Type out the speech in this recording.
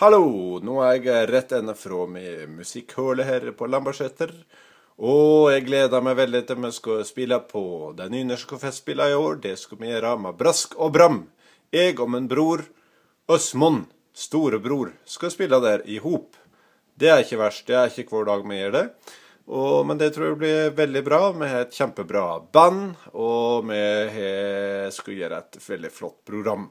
Hallo! Nå er jeg rett ennå fra min musikkhullet her på Lambertseter. Og jeg gleder meg veldig til vi skal spille på den nynorske festspillet i år. Det skal vi gjøre med brask og bram. Jeg og min bror Øsmund, storebror, skal spille der i hop. Det er ikke verst. Det er ikke hver dag vi gjør det. Og, men det tror jeg blir veldig bra. Vi har et kjempebra band, og vi skal gjøre et veldig flott program.